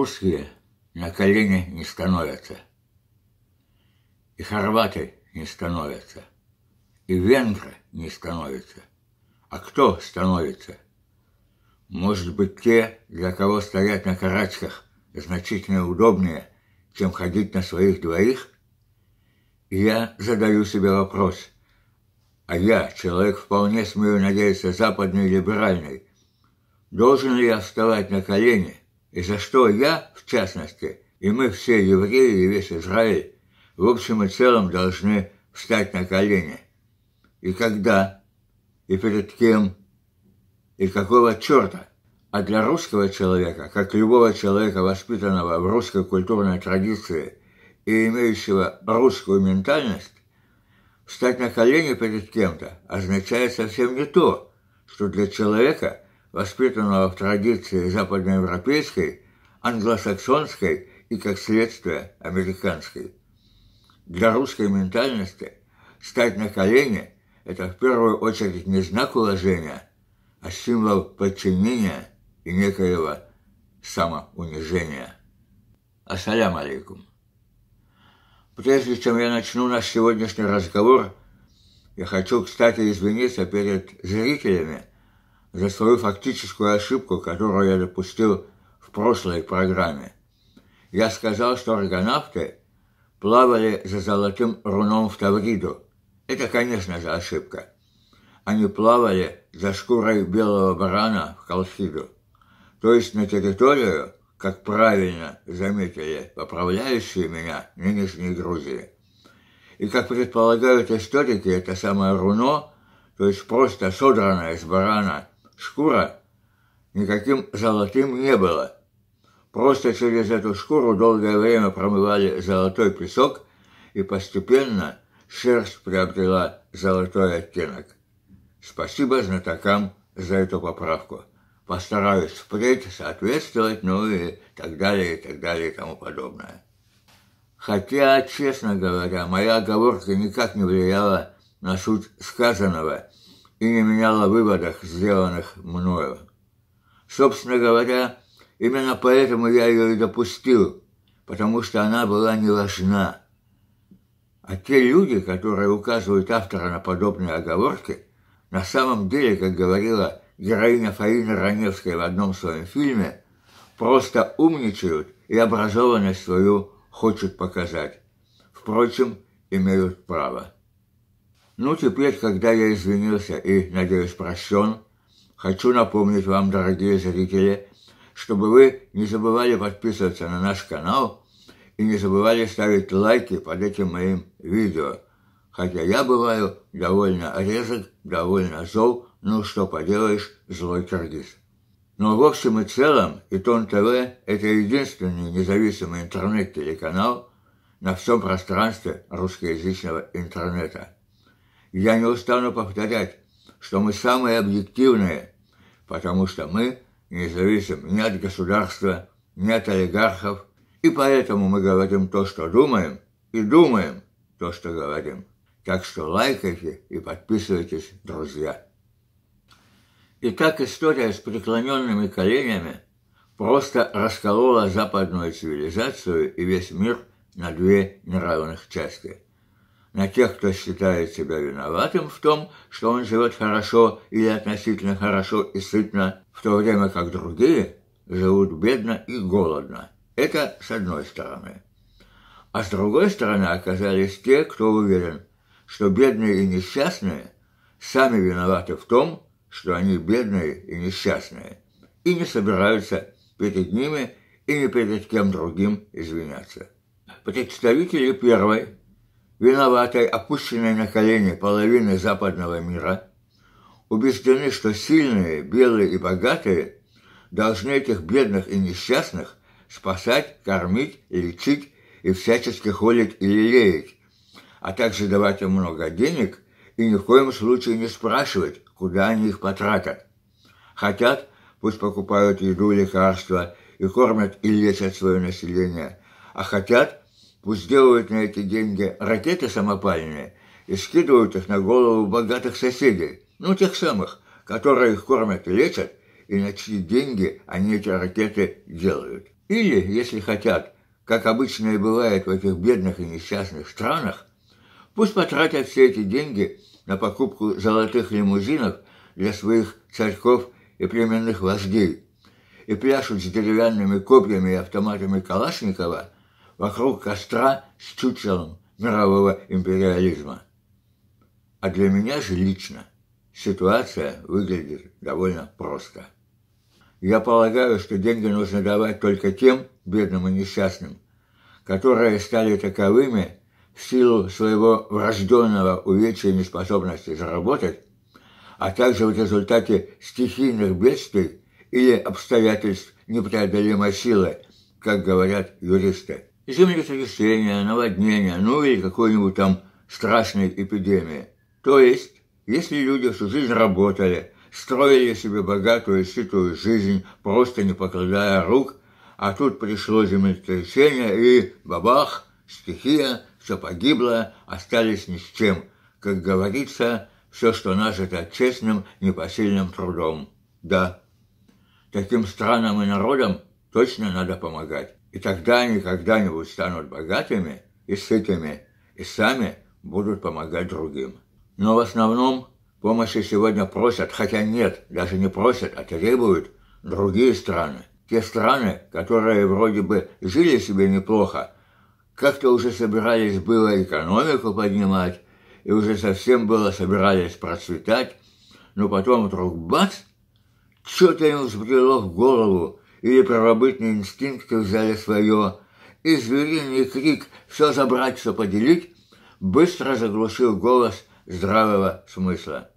русские на колени не становятся. И хорваты не становятся. И венгры не становятся. А кто становится? Может быть, те, для кого стоять на карачках, значительно удобнее, чем ходить на своих двоих? И я задаю себе вопрос. А я, человек, вполне смею надеяться, западный либеральный, должен ли я вставать на колени и за что я, в частности, и мы все евреи и весь Израиль, в общем и целом должны встать на колени. И когда, и перед кем, и какого черта? А для русского человека, как любого человека, воспитанного в русской культурной традиции и имеющего русскую ментальность, встать на колени перед кем-то означает совсем не то, что для человека – воспитанного в традиции западноевропейской, англосаксонской и, как следствие, американской. Для русской ментальности стать на колени – это в первую очередь не знак уважения, а символ подчинения и некоего самоунижения. Ассалям алейкум. Прежде чем я начну наш сегодняшний разговор, я хочу, кстати, извиниться перед зрителями – за свою фактическую ошибку, которую я допустил в прошлой программе. Я сказал, что аргонавты плавали за золотым руном в Тавриду. Это, конечно же, ошибка. Они плавали за шкурой белого барана в Колхиду. То есть на территорию, как правильно заметили поправляющие меня нынешние Грузии. И как предполагают историки, это самое руно, то есть просто содранное с барана шкура. Никаким золотым не была, Просто через эту шкуру долгое время промывали золотой песок, и постепенно шерсть приобрела золотой оттенок. Спасибо знатокам за эту поправку. Постараюсь впредь соответствовать, ну и так далее, и так далее, и тому подобное. Хотя, честно говоря, моя оговорка никак не влияла на суть сказанного – и не меняла выводов, сделанных мною. Собственно говоря, именно поэтому я ее и допустил, потому что она была не ложна. А те люди, которые указывают автора на подобные оговорки, на самом деле, как говорила героиня Фаина Раневская в одном своем фильме, просто умничают и образованность свою хочет показать. Впрочем, имеют право. Ну, теперь, когда я извинился и, надеюсь, прощен, хочу напомнить вам, дорогие зрители, чтобы вы не забывали подписываться на наш канал и не забывали ставить лайки под этим моим видео. Хотя я бываю довольно резок, довольно зол, ну что поделаешь, злой киргиз. Но в общем и целом, Итон ТВ – это единственный независимый интернет-телеканал на всем пространстве русскоязычного интернета я не устану повторять, что мы самые объективные, потому что мы не зависим ни от государства, ни от олигархов, и поэтому мы говорим то, что думаем, и думаем то, что говорим. Так что лайкайте и подписывайтесь, друзья. Итак, история с преклоненными коленями просто расколола западную цивилизацию и весь мир на две неравных части – на тех, кто считает себя виноватым в том, что он живет хорошо или относительно хорошо и сытно, в то время как другие живут бедно и голодно. Это с одной стороны. А с другой стороны оказались те, кто уверен, что бедные и несчастные сами виноваты в том, что они бедные и несчастные, и не собираются перед ними и не перед кем другим извиняться. Представители первой виноватой, опущенной на колени половины западного мира, убеждены, что сильные, белые и богатые должны этих бедных и несчастных спасать, кормить, лечить и всячески холить и лелеять, а также давать им много денег и ни в коем случае не спрашивать, куда они их потратят. Хотят, пусть покупают еду, лекарства и кормят и лечат свое население, а хотят, Пусть делают на эти деньги ракеты самопальные и скидывают их на голову богатых соседей, ну, тех самых, которые их кормят и лечат, и на чьи деньги они эти ракеты делают. Или, если хотят, как обычно и бывает в этих бедных и несчастных странах, пусть потратят все эти деньги на покупку золотых лимузинов для своих царьков и племенных вождей и пляшут с деревянными копьями и автоматами Калашникова – вокруг костра с чучелом мирового империализма. А для меня же лично ситуация выглядит довольно просто. Я полагаю, что деньги нужно давать только тем бедным и несчастным, которые стали таковыми в силу своего врожденного увечья и неспособности заработать, а также в результате стихийных бедствий или обстоятельств непреодолимой силы, как говорят юристы землетрясение, наводнение, ну или какой-нибудь там страшной эпидемии. То есть, если люди всю жизнь работали, строили себе богатую и сытую жизнь, просто не покладая рук, а тут пришло землетрясение и бабах, стихия, все погибло, остались ни с чем. Как говорится, все, что нажито честным, непосильным трудом. Да, таким странам и народам точно надо помогать. И тогда они когда-нибудь станут богатыми и сытыми, и сами будут помогать другим. Но в основном помощи сегодня просят, хотя нет, даже не просят, а требуют другие страны. Те страны, которые вроде бы жили себе неплохо, как-то уже собирались было экономику поднимать, и уже совсем было собирались процветать, но потом вдруг бац, что-то им взбрело в голову, или прарабытные инстинкты взяли свое, и звериный крик «все забрать, все поделить» быстро заглушил голос здравого смысла.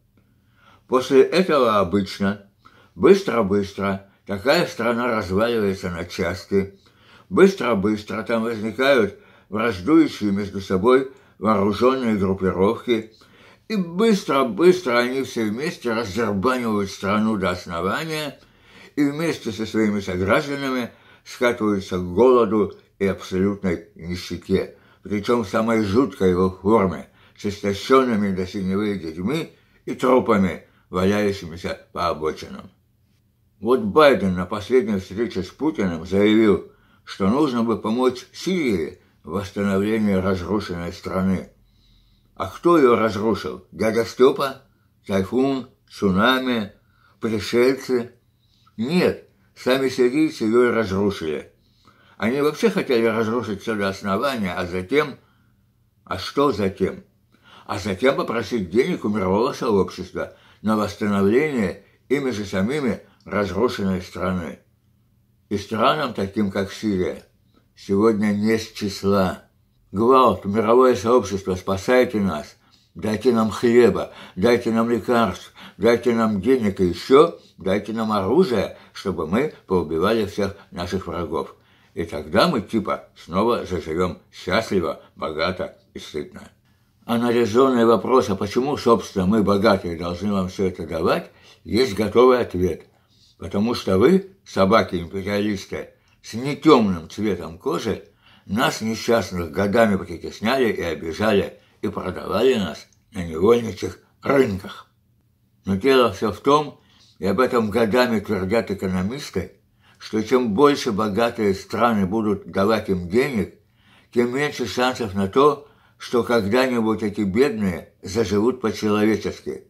После этого обычно быстро-быстро такая страна разваливается на части, быстро-быстро там возникают враждующие между собой вооруженные группировки, и быстро-быстро они все вместе раздербанивают страну до основания – и вместе со своими согражданами скатываются к голоду и абсолютной нищете, причем в самой жуткой его форме, с истощенными до синевы детьми и трупами, валяющимися по обочинам. Вот Байден на последней встрече с Путиным заявил, что нужно бы помочь Сирии в восстановлении разрушенной страны. А кто ее разрушил? Дядя Степа? Тайфун? Цунами? Пришельцы? Нет, сами сирийцы ее разрушили. Они вообще хотели разрушить все до основания, а затем... А что затем? А затем попросить денег у мирового сообщества на восстановление ими же самими разрушенной страны. И странам, таким как Сирия, сегодня не с числа. Гвалт, мировое сообщество, спасайте нас – дайте нам хлеба, дайте нам лекарств, дайте нам денег и еще дайте нам оружие, чтобы мы поубивали всех наших врагов. И тогда мы типа снова заживем счастливо, богато и стыдно. А на резонный вопрос, а почему, собственно, мы богатые должны вам все это давать, есть готовый ответ. Потому что вы, собаки-империалисты, с нетемным цветом кожи, нас несчастных годами притесняли и обижали, и продавали нас на невольничьих рынках. Но дело все в том, и об этом годами твердят экономисты, что чем больше богатые страны будут давать им денег, тем меньше шансов на то, что когда-нибудь эти бедные заживут по-человечески.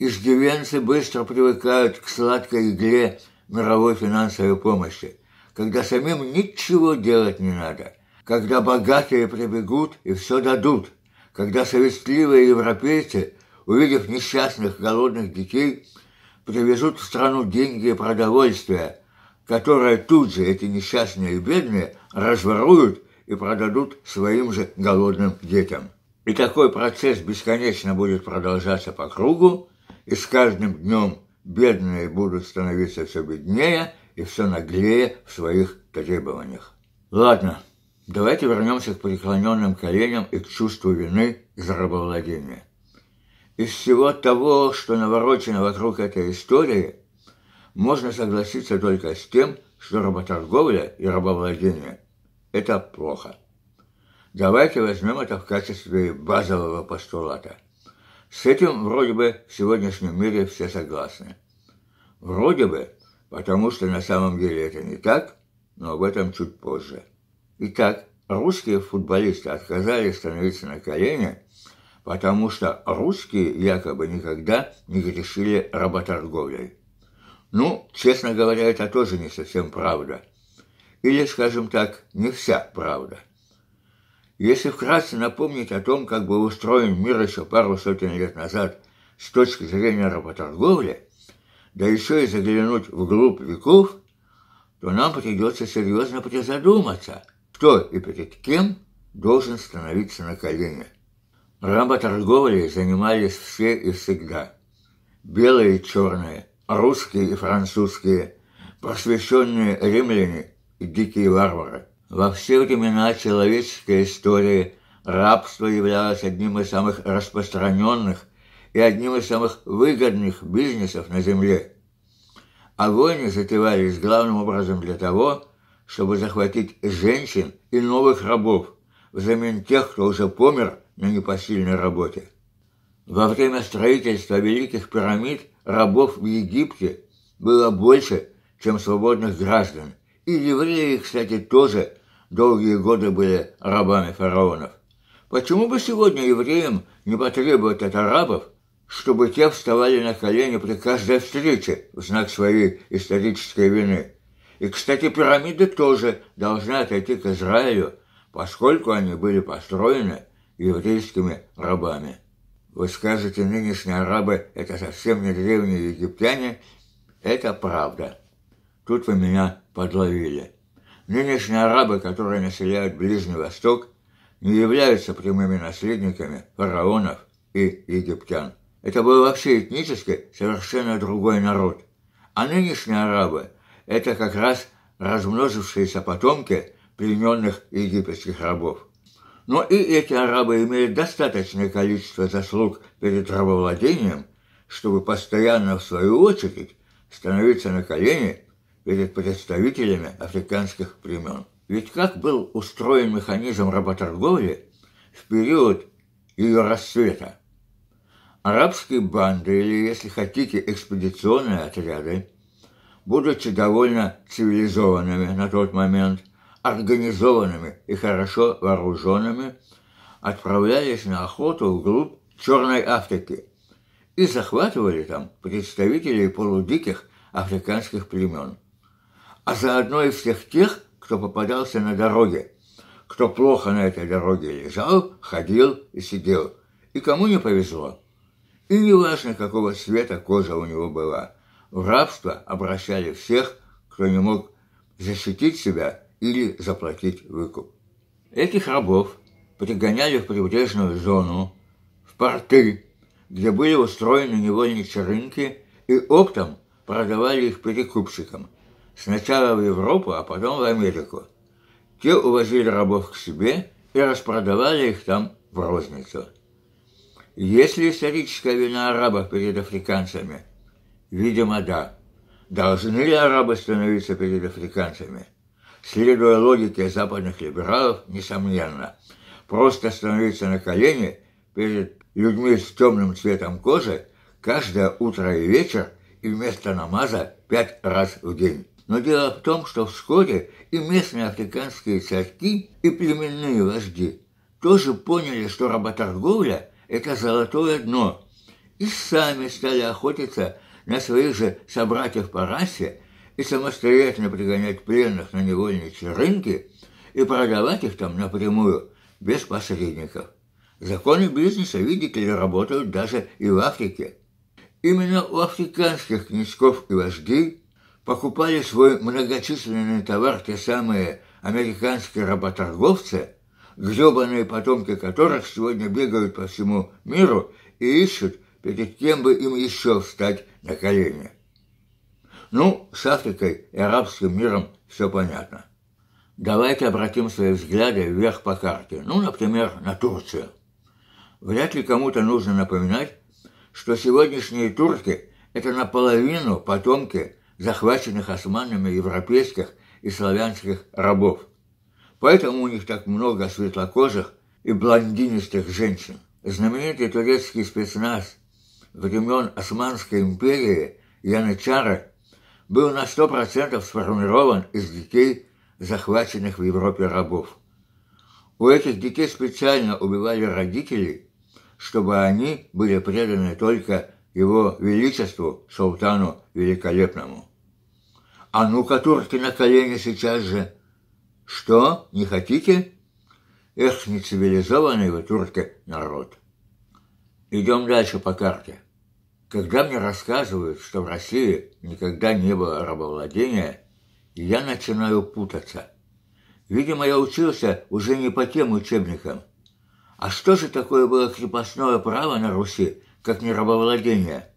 Иждивенцы быстро привыкают к сладкой игре мировой финансовой помощи, когда самим ничего делать не надо, когда богатые прибегут и все дадут – когда советливые европейцы, увидев несчастных голодных детей, привезут в страну деньги и продовольствие, которое тут же эти несчастные и бедные разворуют и продадут своим же голодным детям. И такой процесс бесконечно будет продолжаться по кругу, и с каждым днем бедные будут становиться все беднее и все наглее в своих требованиях. Ладно, Давайте вернемся к преклоненным коленям и к чувству вины за рабовладение. Из всего того, что наворочено вокруг этой истории, можно согласиться только с тем, что работорговля и рабовладение – это плохо. Давайте возьмем это в качестве базового постулата. С этим вроде бы в сегодняшнем мире все согласны. Вроде бы, потому что на самом деле это не так, но об этом чуть позже. Итак, русские футболисты отказались становиться на колени, потому что русские якобы никогда не грешили работорговлей. Ну, честно говоря, это тоже не совсем правда. Или, скажем так, не вся правда. Если вкратце напомнить о том, как был устроен мир еще пару сотен лет назад с точки зрения работорговли, да еще и заглянуть в вглубь веков, то нам придется серьезно призадуматься – кто и перед кем должен становиться на колени. Работорговлей занимались все и всегда. Белые и черные, русские и французские, просвещенные римляне и дикие варвары. Во все времена человеческой истории рабство являлось одним из самых распространенных и одним из самых выгодных бизнесов на земле. А войны затевались главным образом для того, чтобы захватить женщин и новых рабов взамен тех, кто уже помер на непосильной работе. Во время строительства Великих пирамид рабов в Египте было больше, чем свободных граждан, и евреи, кстати, тоже долгие годы были рабами фараонов. Почему бы сегодня евреям не потребовать от арабов, чтобы те вставали на колени при каждой встрече в знак своей исторической вины? И, кстати, пирамиды тоже должны отойти к Израилю, поскольку они были построены еврейскими рабами. Вы скажете, нынешние арабы – это совсем не древние египтяне. Это правда. Тут вы меня подловили. Нынешние арабы, которые населяют Ближний Восток, не являются прямыми наследниками фараонов и египтян. Это был вообще этнически совершенно другой народ. А нынешние арабы – это как раз размножившиеся потомки плененных египетских рабов. Но и эти арабы имели достаточное количество заслуг перед рабовладением, чтобы постоянно, в свою очередь, становиться на колени перед представителями африканских племен. Ведь как был устроен механизм работорговли в период ее расцвета? Арабские банды или, если хотите, экспедиционные отряды – будучи довольно цивилизованными на тот момент, организованными и хорошо вооруженными, отправлялись на охоту вглубь Черной Африки и захватывали там представителей полудиких африканских племен, а заодно и всех тех, кто попадался на дороге, кто плохо на этой дороге лежал, ходил и сидел, и кому не повезло. И не важно, какого цвета кожа у него была – в рабство обращали всех, кто не мог защитить себя или заплатить выкуп. Этих рабов пригоняли в прибрежную зону, в порты, где были устроены невольничьи рынки, и оптом продавали их перекупщикам, сначала в Европу, а потом в Америку. Те увозили рабов к себе и распродавали их там в розницу. Если историческая вина арабов перед африканцами Видимо, да. Должны ли арабы становиться перед африканцами? Следуя логике западных либералов, несомненно. Просто становиться на колени перед людьми с темным цветом кожи каждое утро и вечер и вместо намаза пять раз в день. Но дело в том, что вскоре и местные африканские царьки, и племенные вожди тоже поняли, что работорговля – это золотое дно, и сами стали охотиться на своих же собратьев по расе и самостоятельно пригонять пленных на невольничьи рынки и продавать их там напрямую, без посредников. Законы бизнеса, видите ли, работают даже и в Африке. Именно у африканских князьков и вождей покупали свой многочисленный товар те самые американские работорговцы, гребаные потомки которых сегодня бегают по всему миру и ищут перед тем бы им еще встать на колени. Ну, с Африкой и арабским миром все понятно. Давайте обратим свои взгляды вверх по карте, ну, например, на Турцию. Вряд ли кому-то нужно напоминать, что сегодняшние турки – это наполовину потомки захваченных османами европейских и славянских рабов. Поэтому у них так много светлокожих и блондинистых женщин. Знаменитый турецкий спецназ времен Османской империи янычары был на 100% сформирован из детей, захваченных в Европе рабов. У этих детей специально убивали родителей, чтобы они были преданы только его величеству, султану великолепному. «А ну-ка, турки, на колени сейчас же!» «Что, не хотите?» «Эх, нецивилизованный вы, турки, народ!» Идем дальше по карте. Когда мне рассказывают, что в России никогда не было рабовладения, я начинаю путаться. Видимо, я учился уже не по тем учебникам. А что же такое было крепостное право на Руси, как не рабовладение?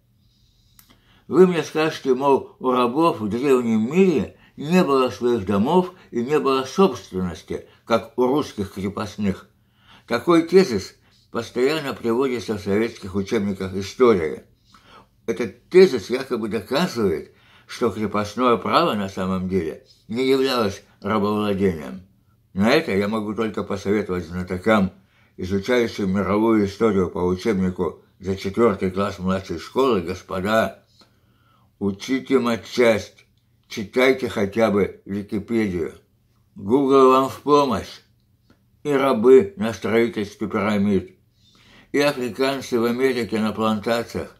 Вы мне скажете, мол, у рабов в древнем мире не было своих домов и не было собственности, как у русских крепостных. Такой тезис – постоянно приводится в советских учебниках истории. Этот тезис якобы доказывает, что крепостное право на самом деле не являлось рабовладением. На это я могу только посоветовать знатокам, изучающим мировую историю по учебнику за четвертый класс младшей школы, господа, учите матчасть, читайте хотя бы Википедию. Гугл вам в помощь. И рабы на строительстве пирамид – и африканцы в Америке на плантациях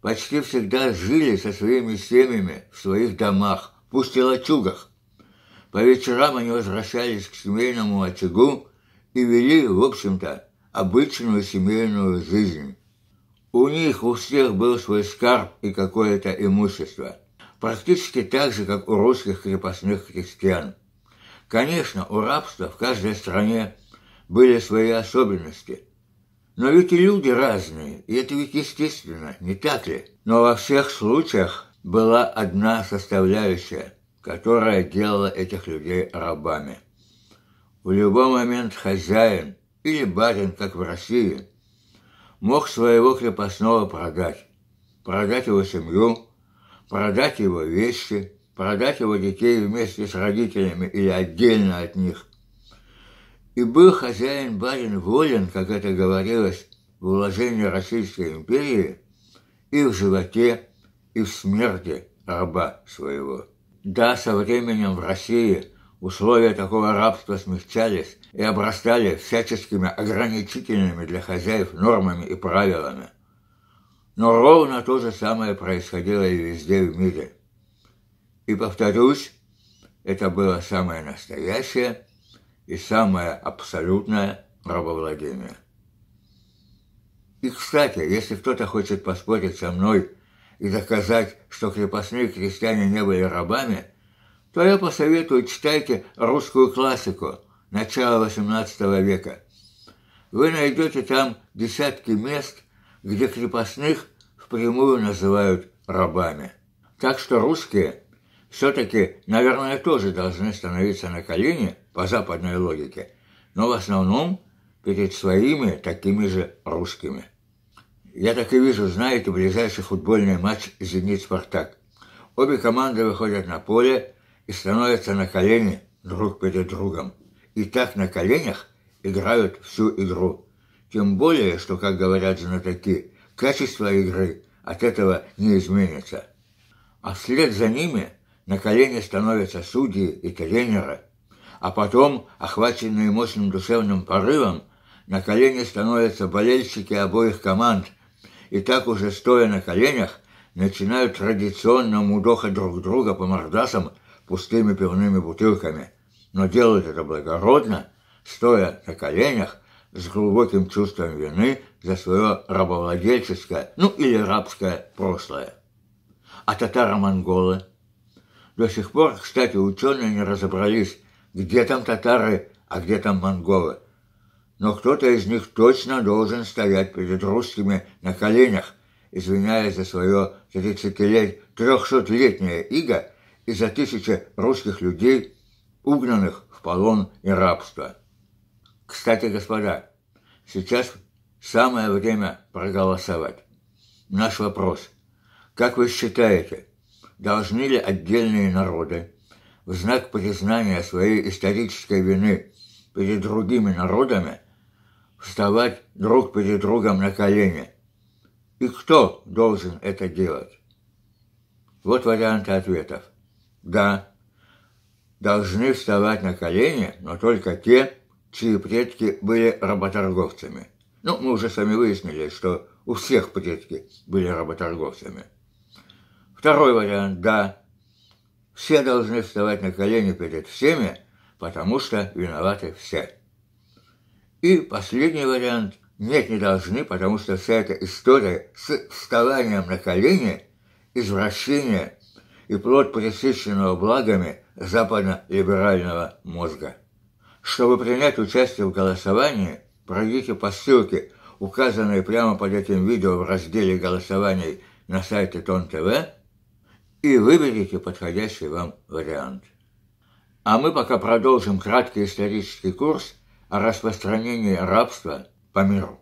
почти всегда жили со своими семьями в своих домах, пусть и лачугах. По вечерам они возвращались к семейному очагу и вели, в общем-то, обычную семейную жизнь. У них у всех был свой скарб и какое-то имущество, практически так же, как у русских крепостных крестьян. Конечно, у рабства в каждой стране были свои особенности – но ведь и люди разные, и это ведь естественно, не так ли? Но во всех случаях была одна составляющая, которая делала этих людей рабами. В любой момент хозяин или барин, как в России, мог своего крепостного продать. Продать его семью, продать его вещи, продать его детей вместе с родителями или отдельно от них, и был хозяин барин волен, как это говорилось, в уложении Российской империи, и в животе, и в смерти раба своего. Да, со временем в России условия такого рабства смягчались и обрастали всяческими ограничительными для хозяев нормами и правилами. Но ровно то же самое происходило и везде в мире. И повторюсь, это было самое настоящее – и самое абсолютное рабовладение. И, кстати, если кто-то хочет поспорить со мной и доказать, что крепостные крестьяне не были рабами, то я посоветую читайте русскую классику начала XVIII века. Вы найдете там десятки мест, где крепостных впрямую называют рабами. Так что русские – все-таки, наверное, тоже должны становиться на колени по западной логике, но в основном перед своими такими же русскими. Я так и вижу, знаете, ближайший футбольный матч «Зенит-Спартак». Обе команды выходят на поле и становятся на колени друг перед другом. И так на коленях играют всю игру. Тем более, что, как говорят знатоки, качество игры от этого не изменится. А вслед за ними – на колени становятся судьи и тренеры, а потом, охваченные мощным душевным порывом, на колени становятся болельщики обоих команд, и так уже стоя на коленях, начинают традиционно мудохать друг друга по мордасам пустыми пивными бутылками. Но делают это благородно, стоя на коленях, с глубоким чувством вины за свое рабовладельческое, ну или рабское прошлое. А татаро-монголы – до сих пор, кстати, ученые не разобрались, где там татары, а где там монголы. Но кто-то из них точно должен стоять перед русскими на коленях, извиняясь за свое трехсотлетнее иго и за тысячи русских людей, угнанных в полон и рабство. Кстати, господа, сейчас самое время проголосовать. Наш вопрос. Как вы считаете, должны ли отдельные народы в знак признания своей исторической вины перед другими народами вставать друг перед другом на колени? И кто должен это делать? Вот варианты ответов. Да, должны вставать на колени, но только те, чьи предки были работорговцами. Ну, мы уже сами выяснили, что у всех предки были работорговцами. Второй вариант – да. Все должны вставать на колени перед всеми, потому что виноваты все. И последний вариант – нет, не должны, потому что вся эта история с вставанием на колени, извращение и плод пресыщенного благами западно-либерального мозга. Чтобы принять участие в голосовании, пройдите по ссылке, указанной прямо под этим видео в разделе голосований на сайте ТОН-ТВ, и выберите подходящий вам вариант. А мы пока продолжим краткий исторический курс о распространении рабства по миру.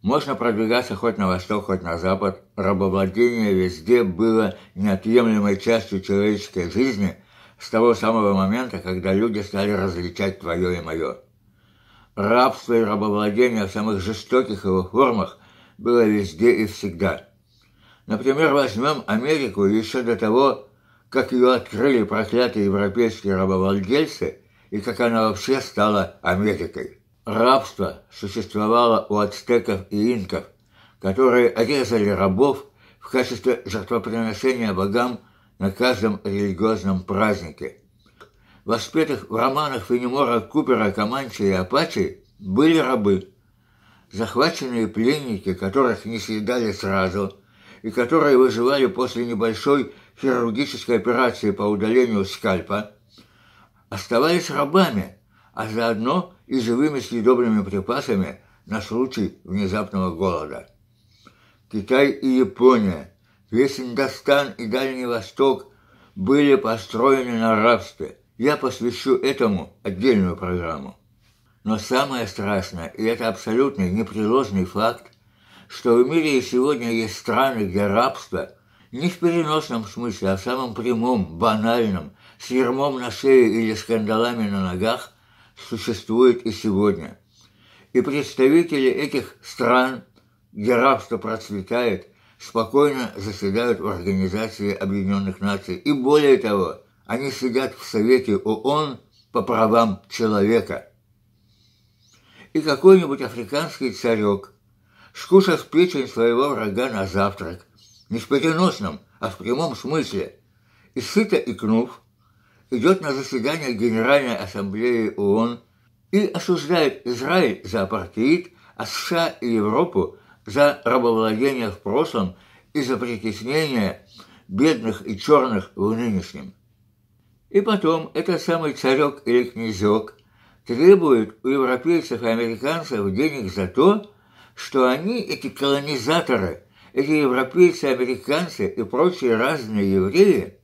Можно продвигаться хоть на восток, хоть на запад. Рабовладение везде было неотъемлемой частью человеческой жизни с того самого момента, когда люди стали различать твое и мое. Рабство и рабовладение в самых жестоких его формах было везде и всегда – Например, возьмем Америку еще до того, как ее открыли проклятые европейские рабовладельцы и как она вообще стала Америкой. Рабство существовало у ацтеков и инков, которые резали рабов в качестве жертвоприношения богам на каждом религиозном празднике. Воспетых в романах Фенемора Купера Каманчи и Апачи были рабы, захваченные пленники, которых не съедали сразу – и которые выживали после небольшой хирургической операции по удалению скальпа, оставались рабами, а заодно и живыми съедобными припасами на случай внезапного голода. Китай и Япония, весь Индостан и Дальний Восток были построены на рабстве. Я посвящу этому отдельную программу. Но самое страшное, и это абсолютный непреложный факт, что в мире и сегодня есть страны, где рабство не в переносном смысле, а в самом прямом, банальном, с ермом на шее или скандалами на ногах, существует и сегодня. И представители этих стран, где рабство процветает, спокойно заседают в Организации Объединенных Наций. И более того, они сидят в Совете ООН по правам человека. И какой-нибудь африканский царек скушав печень своего врага на завтрак. Не в переносном, а в прямом смысле. И сыто икнув, идет на заседание Генеральной Ассамблеи ООН и осуждает Израиль за апартеид, а США и Европу за рабовладение в прошлом и за притеснение бедных и черных в нынешнем. И потом этот самый царек или князек требует у европейцев и американцев денег за то, что они, эти колонизаторы, эти европейцы, американцы и прочие разные евреи,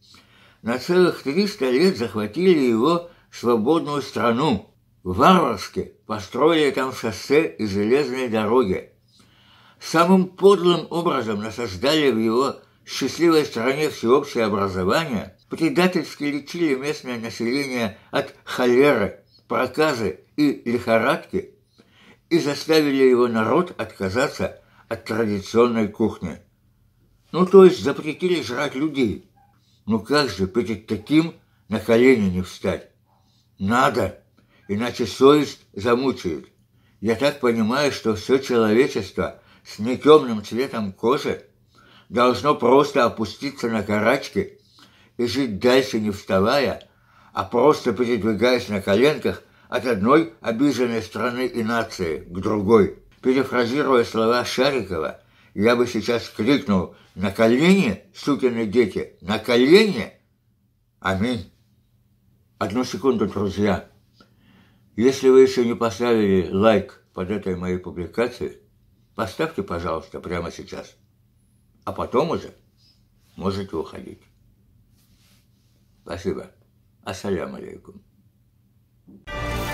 на целых 300 лет захватили его свободную страну. Варварски построили там шоссе и железные дороги. Самым подлым образом насаждали в его счастливой стране всеобщее образование, предательски лечили местное население от холеры, проказы и лихорадки, и заставили его народ отказаться от традиционной кухни. Ну, то есть запретили жрать людей. Ну как же перед таким на колени не встать? Надо, иначе совесть замучает. Я так понимаю, что все человечество с нетемным цветом кожи должно просто опуститься на карачки и жить дальше не вставая, а просто передвигаясь на коленках от одной обиженной страны и нации к другой. Перефразируя слова Шарикова, я бы сейчас крикнул «На колени, сукины дети, на колени!» Аминь. Одну секунду, друзья. Если вы еще не поставили лайк под этой моей публикацией, поставьте, пожалуйста, прямо сейчас. А потом уже можете уходить. Спасибо. Ассаляму алейкум. Música